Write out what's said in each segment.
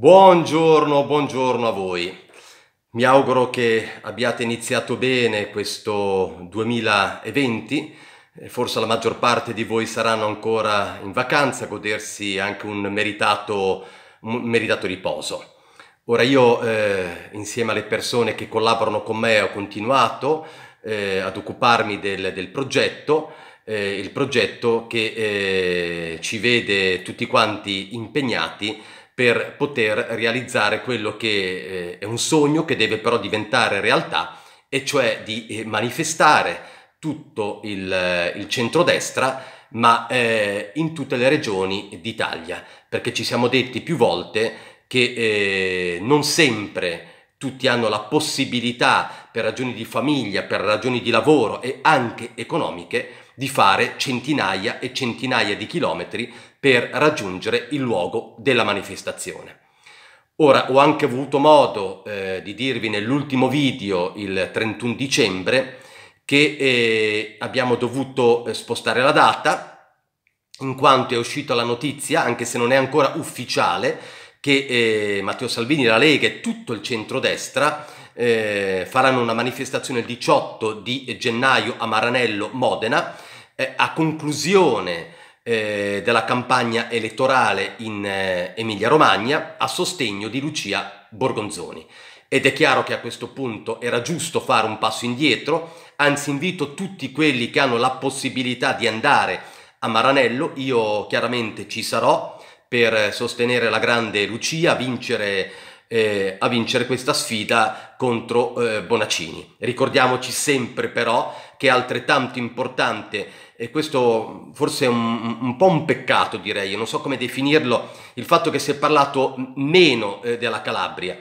Buongiorno, buongiorno a voi. Mi auguro che abbiate iniziato bene questo 2020. Forse la maggior parte di voi saranno ancora in vacanza a godersi anche un meritato, un meritato riposo. Ora io eh, insieme alle persone che collaborano con me ho continuato eh, ad occuparmi del, del progetto, eh, il progetto che eh, ci vede tutti quanti impegnati per poter realizzare quello che eh, è un sogno che deve però diventare realtà, e cioè di eh, manifestare tutto il, eh, il centrodestra ma eh, in tutte le regioni d'Italia, perché ci siamo detti più volte che eh, non sempre tutti hanno la possibilità, per ragioni di famiglia, per ragioni di lavoro e anche economiche, di fare centinaia e centinaia di chilometri per raggiungere il luogo della manifestazione. Ora ho anche avuto modo eh, di dirvi nell'ultimo video il 31 dicembre che eh, abbiamo dovuto eh, spostare la data in quanto è uscita la notizia, anche se non è ancora ufficiale, che eh, Matteo Salvini, la Lega e tutto il centrodestra eh, faranno una manifestazione il 18 di gennaio a Maranello, Modena, eh, a conclusione eh, della campagna elettorale in eh, Emilia-Romagna a sostegno di Lucia Borgonzoni. Ed è chiaro che a questo punto era giusto fare un passo indietro, anzi invito tutti quelli che hanno la possibilità di andare a Maranello, io chiaramente ci sarò per sostenere la grande Lucia, vincere eh, a vincere questa sfida contro eh, Bonaccini. Ricordiamoci sempre però che è altrettanto importante, e questo forse è un, un po' un peccato direi, non so come definirlo, il fatto che si è parlato meno eh, della Calabria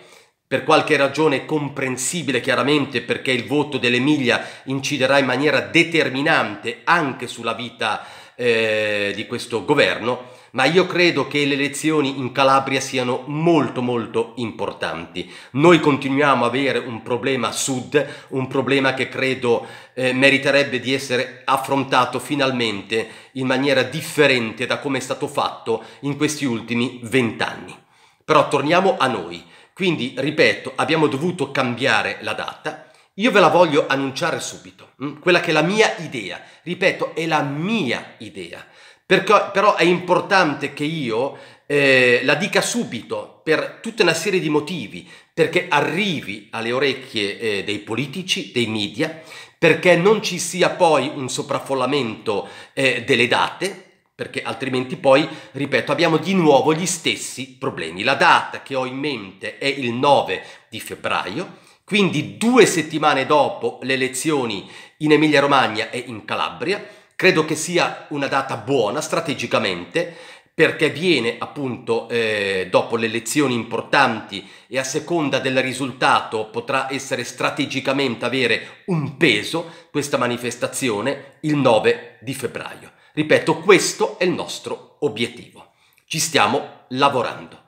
per qualche ragione comprensibile chiaramente perché il voto dell'Emilia inciderà in maniera determinante anche sulla vita eh, di questo governo, ma io credo che le elezioni in Calabria siano molto molto importanti. Noi continuiamo ad avere un problema sud, un problema che credo eh, meriterebbe di essere affrontato finalmente in maniera differente da come è stato fatto in questi ultimi vent'anni. Però torniamo a noi. Quindi, ripeto, abbiamo dovuto cambiare la data. Io ve la voglio annunciare subito, mm? quella che è la mia idea, ripeto, è la mia idea, Perché, però è importante che io eh, la dica subito per tutta una serie di motivi, perché arrivi alle orecchie eh, dei politici, dei media, perché non ci sia poi un sopraffollamento eh, delle date, perché altrimenti poi, ripeto, abbiamo di nuovo gli stessi problemi. La data che ho in mente è il 9 di febbraio, quindi due settimane dopo le elezioni in Emilia Romagna e in Calabria. Credo che sia una data buona strategicamente perché viene appunto eh, dopo le elezioni importanti e a seconda del risultato potrà essere strategicamente avere un peso questa manifestazione il 9 di febbraio. Ripeto, questo è il nostro obiettivo. Ci stiamo lavorando.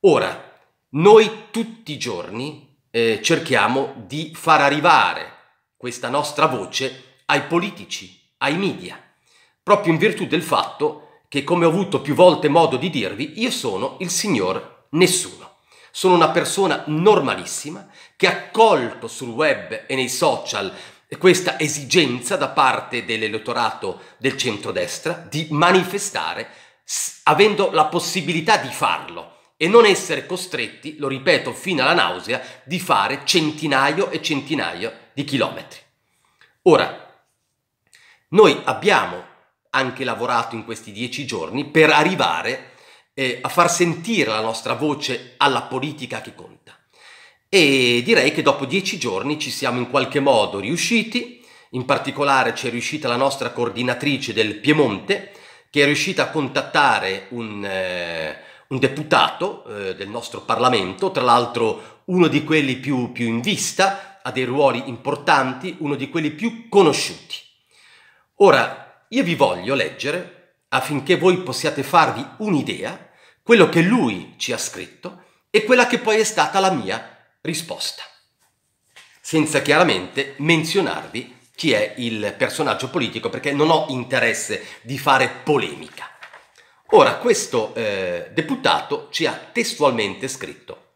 Ora, noi tutti i giorni eh, cerchiamo di far arrivare questa nostra voce ai politici, ai media, proprio in virtù del fatto che che come ho avuto più volte modo di dirvi, io sono il signor nessuno. Sono una persona normalissima che ha colto sul web e nei social questa esigenza da parte dell'elettorato del centrodestra di manifestare avendo la possibilità di farlo e non essere costretti, lo ripeto fino alla nausea, di fare centinaio e centinaio di chilometri. Ora, noi abbiamo anche lavorato in questi dieci giorni per arrivare eh, a far sentire la nostra voce alla politica che conta. E direi che dopo dieci giorni ci siamo in qualche modo riusciti, in particolare ci è riuscita la nostra coordinatrice del Piemonte, che è riuscita a contattare un, eh, un deputato eh, del nostro Parlamento, tra l'altro uno di quelli più, più in vista, ha dei ruoli importanti, uno di quelli più conosciuti. Ora, io vi voglio leggere affinché voi possiate farvi un'idea quello che lui ci ha scritto e quella che poi è stata la mia risposta, senza chiaramente menzionarvi chi è il personaggio politico perché non ho interesse di fare polemica. Ora, questo eh, deputato ci ha testualmente scritto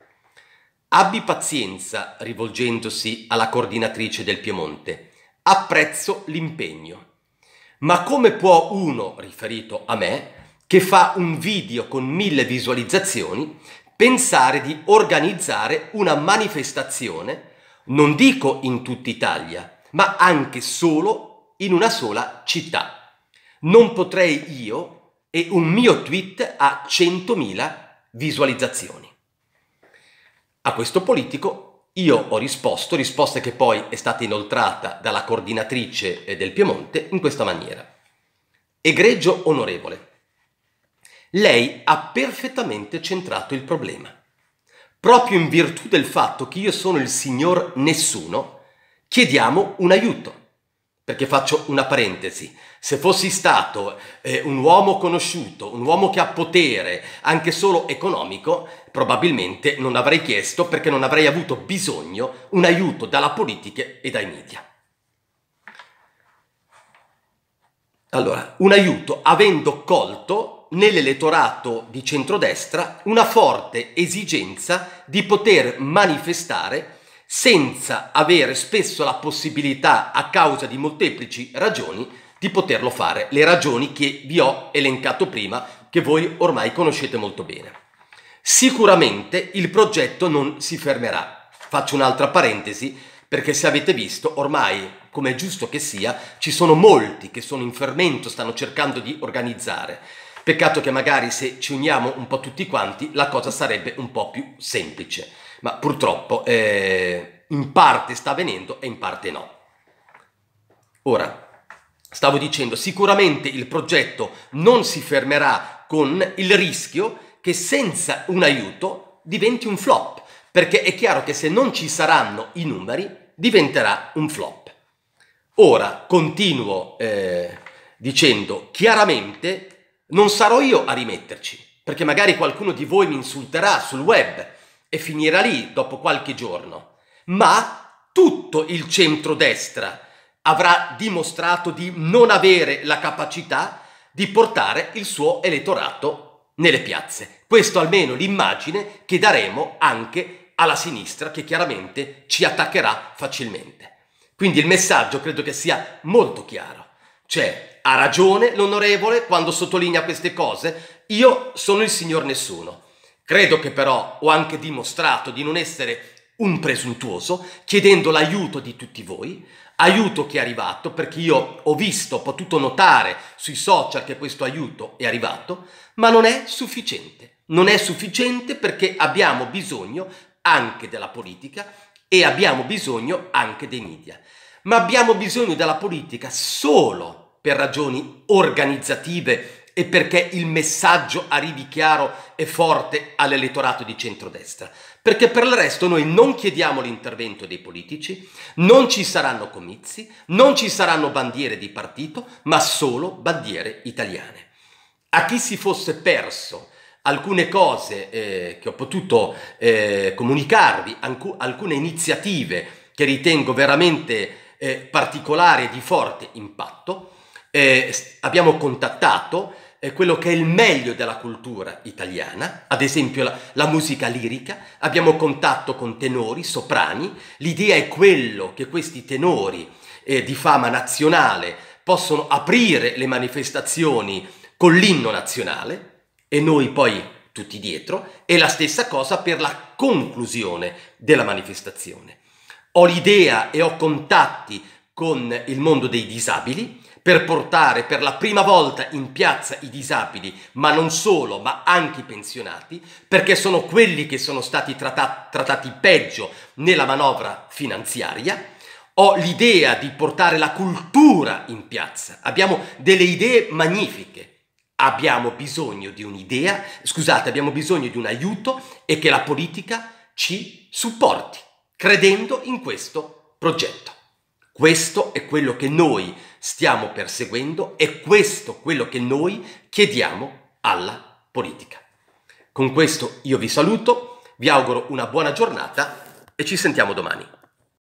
Abbi pazienza rivolgendosi alla coordinatrice del Piemonte, apprezzo l'impegno ma come può uno, riferito a me, che fa un video con mille visualizzazioni, pensare di organizzare una manifestazione, non dico in tutta Italia, ma anche solo in una sola città? Non potrei io e un mio tweet a 100.000 visualizzazioni. A questo politico io ho risposto, risposta che poi è stata inoltrata dalla coordinatrice eh, del Piemonte in questa maniera. Egregio onorevole, lei ha perfettamente centrato il problema. Proprio in virtù del fatto che io sono il signor nessuno, chiediamo un aiuto perché faccio una parentesi, se fossi stato eh, un uomo conosciuto, un uomo che ha potere, anche solo economico, probabilmente non avrei chiesto perché non avrei avuto bisogno un aiuto dalla politica e dai media. Allora, un aiuto avendo colto nell'elettorato di centrodestra una forte esigenza di poter manifestare senza avere spesso la possibilità, a causa di molteplici ragioni, di poterlo fare, le ragioni che vi ho elencato prima, che voi ormai conoscete molto bene. Sicuramente il progetto non si fermerà. Faccio un'altra parentesi, perché se avete visto, ormai, come è giusto che sia, ci sono molti che sono in fermento, stanno cercando di organizzare. Peccato che magari se ci uniamo un po' tutti quanti, la cosa sarebbe un po' più semplice ma purtroppo eh, in parte sta avvenendo e in parte no. Ora, stavo dicendo, sicuramente il progetto non si fermerà con il rischio che senza un aiuto diventi un flop, perché è chiaro che se non ci saranno i numeri diventerà un flop. Ora, continuo eh, dicendo chiaramente, non sarò io a rimetterci, perché magari qualcuno di voi mi insulterà sul web, e finirà lì dopo qualche giorno, ma tutto il centrodestra avrà dimostrato di non avere la capacità di portare il suo elettorato nelle piazze. Questo almeno l'immagine che daremo anche alla sinistra che chiaramente ci attaccherà facilmente. Quindi il messaggio credo che sia molto chiaro. Cioè, ha ragione l'onorevole quando sottolinea queste cose, io sono il signor nessuno. Credo che però ho anche dimostrato di non essere un presuntuoso, chiedendo l'aiuto di tutti voi, aiuto che è arrivato perché io ho visto, ho potuto notare sui social che questo aiuto è arrivato, ma non è sufficiente. Non è sufficiente perché abbiamo bisogno anche della politica e abbiamo bisogno anche dei media. Ma abbiamo bisogno della politica solo per ragioni organizzative e perché il messaggio arrivi chiaro e forte all'elettorato di centrodestra. Perché per il resto noi non chiediamo l'intervento dei politici, non ci saranno comizi, non ci saranno bandiere di partito, ma solo bandiere italiane. A chi si fosse perso alcune cose eh, che ho potuto eh, comunicarvi, alcune iniziative che ritengo veramente eh, particolari e di forte impatto, eh, abbiamo contattato è quello che è il meglio della cultura italiana, ad esempio la, la, musica lirica, abbiamo contatto con tenori, soprani, l'idea è quello che questi tenori eh, di fama nazionale possono aprire le manifestazioni con l'inno nazionale e noi poi tutti dietro, e la stessa cosa per la conclusione della manifestazione. Ho l'idea e ho contatti con il mondo dei disabili, per portare per la prima volta in piazza i disabili, ma non solo, ma anche i pensionati, perché sono quelli che sono stati trattati, trattati peggio nella manovra finanziaria. Ho l'idea di portare la cultura in piazza. Abbiamo delle idee magnifiche. Abbiamo bisogno di un'idea, scusate, abbiamo bisogno di un aiuto e che la politica ci supporti, credendo in questo progetto. Questo è quello che noi stiamo perseguendo, è questo quello che noi chiediamo alla politica. Con questo io vi saluto, vi auguro una buona giornata e ci sentiamo domani.